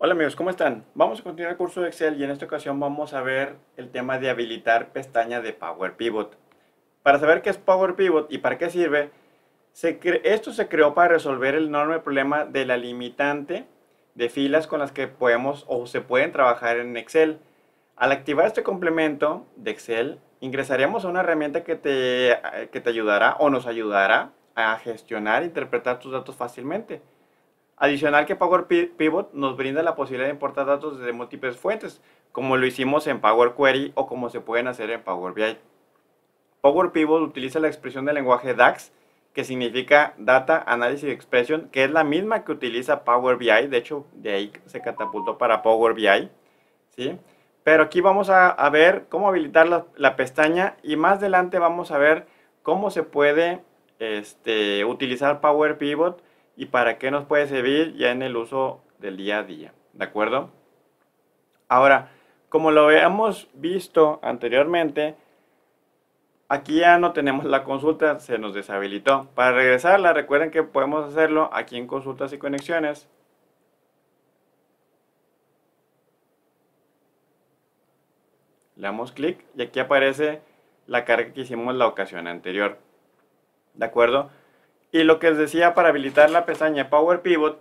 Hola amigos, ¿cómo están? Vamos a continuar el curso de Excel y en esta ocasión vamos a ver el tema de habilitar pestaña de Power Pivot. Para saber qué es Power Pivot y para qué sirve, esto se creó para resolver el enorme problema de la limitante de filas con las que podemos o se pueden trabajar en Excel. Al activar este complemento de Excel, ingresaremos a una herramienta que te ayudará o nos ayudará a gestionar e interpretar tus datos fácilmente. Adicional que Power Pivot nos brinda la posibilidad de importar datos desde múltiples fuentes, como lo hicimos en Power Query o como se pueden hacer en Power BI. Power Pivot utiliza la expresión del lenguaje DAX, que significa Data Analysis Expression, que es la misma que utiliza Power BI, de hecho de ahí se catapultó para Power BI. ¿sí? Pero aquí vamos a, ver cómo habilitar la, pestaña y más adelante vamos a ver cómo se puede este, utilizar Power Pivot y para qué nos puede servir ya en el uso del día a día, ¿de acuerdo? Ahora, como lo habíamos visto anteriormente, aquí ya no tenemos la consulta, se nos deshabilitó. Para regresarla, recuerden que podemos hacerlo aquí en consultas y conexiones. Le damos clic y aquí aparece la carga que hicimos la ocasión anterior. ¿De acuerdo? y lo que les decía para habilitar la pestaña Power Pivot,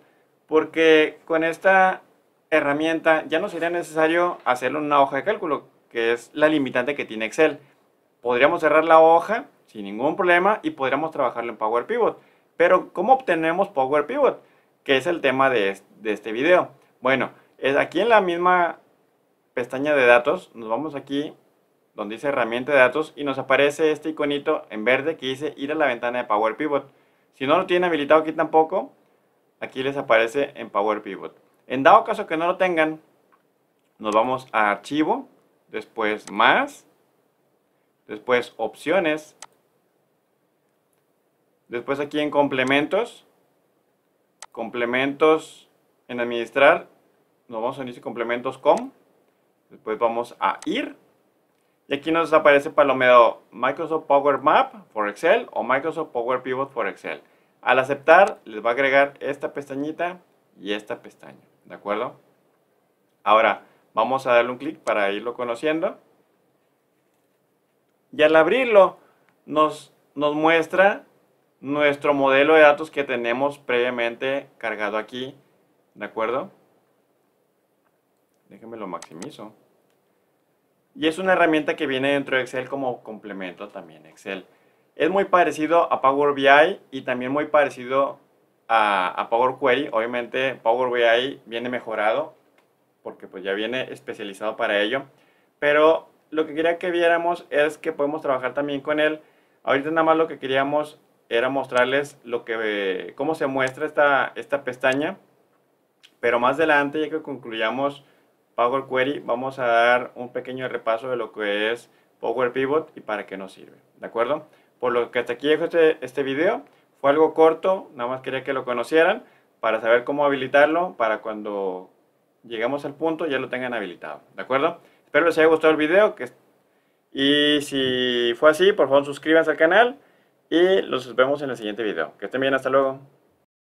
porque con esta herramienta ya no sería necesario hacer una hoja de cálculo, que es la limitante que tiene Excel. Podríamos cerrar la hoja sin ningún problema y podríamos trabajarlo en Power Pivot. Pero, ¿cómo obtenemos Power Pivot? Que es el tema de, este video. Bueno, es aquí en la misma pestaña de datos, nos vamos aquí donde dice herramienta de datos y nos aparece este iconito en verde que dice ir a la ventana de Power Pivot. Si no lo tienen habilitado aquí tampoco, aquí les aparece en Power Pivot. En dado caso que no lo tengan, nos vamos a Archivo, después Más, después Opciones, después aquí en Complementos, Complementos en Administrar, nos vamos a Inicio Complementos Com, después vamos a Ir, y aquí nos aparece Palomero Microsoft Power Map for Excel o Microsoft Power Pivot for Excel. Al aceptar, les va a agregar esta pestañita y esta pestaña, ¿de acuerdo? Ahora, vamos a darle un clic para irlo conociendo. Y al abrirlo, nos, nos muestra nuestro modelo de datos que tenemos previamente cargado aquí, ¿de acuerdo? Déjenme lo maximizo. Y es una herramienta que viene dentro de Excel como complemento también Excel. Es muy parecido a Power BI y también muy parecido a, Power Query. Obviamente Power BI viene mejorado porque pues ya viene especializado para ello. Pero lo que quería que viéramos es que podemos trabajar también con él. Ahorita nada más lo que queríamos era mostrarles lo que, cómo se muestra esta, esta pestaña. Pero más adelante, ya que concluyamos Power Query, vamos a dar un pequeño repaso de lo que es Power Pivot y para qué nos sirve, ¿de acuerdo? Por lo que hasta aquí este, este video, fue algo corto, nada más quería que lo conocieran para saber cómo habilitarlo para cuando lleguemos al punto ya lo tengan habilitado, ¿de acuerdo? Espero les haya gustado el video que, y si fue así, por favor suscríbanse al canal y los vemos en el siguiente video. Que estén bien, hasta luego.